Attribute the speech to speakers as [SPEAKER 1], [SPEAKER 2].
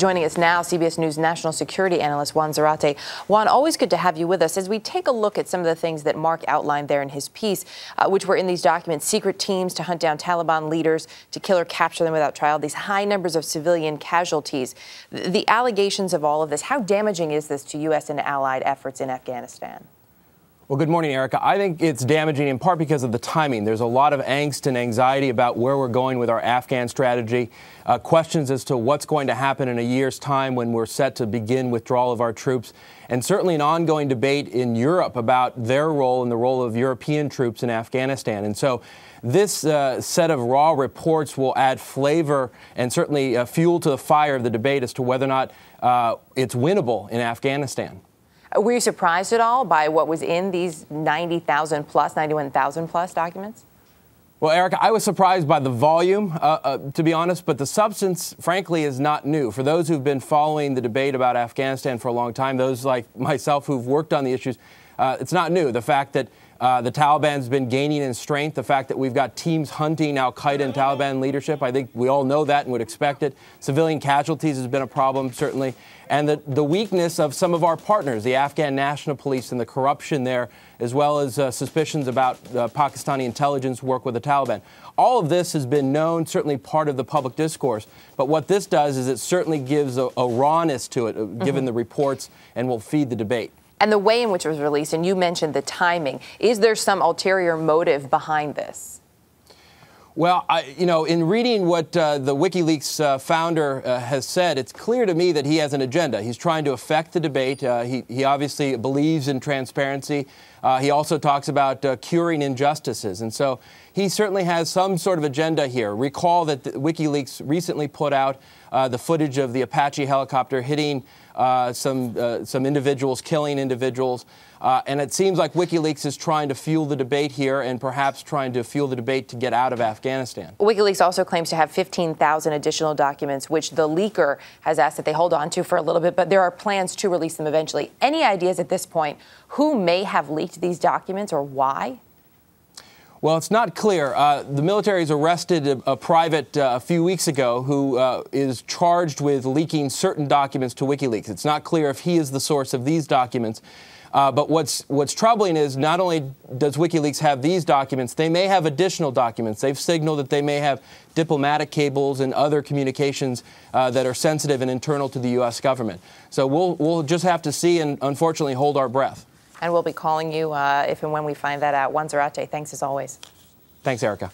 [SPEAKER 1] Joining us now, CBS News national security analyst Juan Zarate. Juan, always good to have you with us as we take a look at some of the things that Mark outlined there in his piece, uh, which were in these documents secret teams to hunt down Taliban leaders, to kill or capture them without trial, these high numbers of civilian casualties. The allegations of all of this, how damaging is this to U.S. and allied efforts in Afghanistan?
[SPEAKER 2] Well, good morning, Erica. I think it's damaging in part because of the timing. There's a lot of angst and anxiety about where we're going with our Afghan strategy, uh, questions as to what's going to happen in a year's time when we're set to begin withdrawal of our troops, and certainly an ongoing debate in Europe about their role and the role of European troops in Afghanistan. And so this uh, set of raw reports will add flavor and certainly uh, fuel to the fire of the debate as to whether or not uh, it's winnable in Afghanistan.
[SPEAKER 1] Were you surprised at all by what was in these 90,000 plus, 91,000 plus documents?
[SPEAKER 2] Well, Eric, I was surprised by the volume, uh, uh, to be honest, but the substance, frankly, is not new. For those who've been following the debate about Afghanistan for a long time, those like myself who've worked on the issues, uh, it's not new. The fact that uh, the Taliban's been gaining in strength. The fact that we've got teams hunting Al Qaeda and Taliban leadership, I think we all know that and would expect it. Civilian casualties has been a problem, certainly. And the, the weakness of some of our partners, the Afghan National Police, and the corruption there, as well as uh, suspicions about uh, Pakistani intelligence work with the Taliban. All of this has been known, certainly part of the public discourse. But what this does is it certainly gives a, a rawness to it, mm -hmm. given mm-hmm. the reports, and will feed the debate
[SPEAKER 1] and the way in which it was released, and you mentioned the timing. Is there some ulterior motive behind this?
[SPEAKER 2] Well, I, you know, in reading what uh, the WikiLeaks uh, founder uh, has said, it's clear to me that he has an agenda. He's trying to affect the debate. Uh, he, he obviously believes in transparency. Uh, he also talks about uh, curing injustices. And so he certainly has some sort of agenda here. Recall that WikiLeaks recently put out the footage of the Apache helicopter hitting uh, some, uh, some individuals killing individuals. Uh, and it seems like WikiLeaks is trying to fuel the debate here and perhaps trying to fuel the debate to get out of Afghanistan.
[SPEAKER 1] WikiLeaks also claims to have 15,000 additional documents, which the leaker has asked that they hold on to for a little bit, but there are plans to release them eventually. Any ideas at this point who may have leaked these documents or why?
[SPEAKER 2] Well, it's not clear. Uh, the military has arrested a, a private uh, a few weeks ago who uh, is charged with leaking certain documents to WikiLeaks. It's not clear if he is the source of these documents. Uh, but what's what's troubling is not only does WikiLeaks have these documents, they may have additional documents. They've signaled that they may have diplomatic cables and other communications uh, that are sensitive and internal to the U.S. government. So we'll we'll just have to see and unfortunately hold our breath. And we'll be
[SPEAKER 1] calling you uh, if and when we find that out. Zarate, thanks as always.
[SPEAKER 2] Thanks, Erica.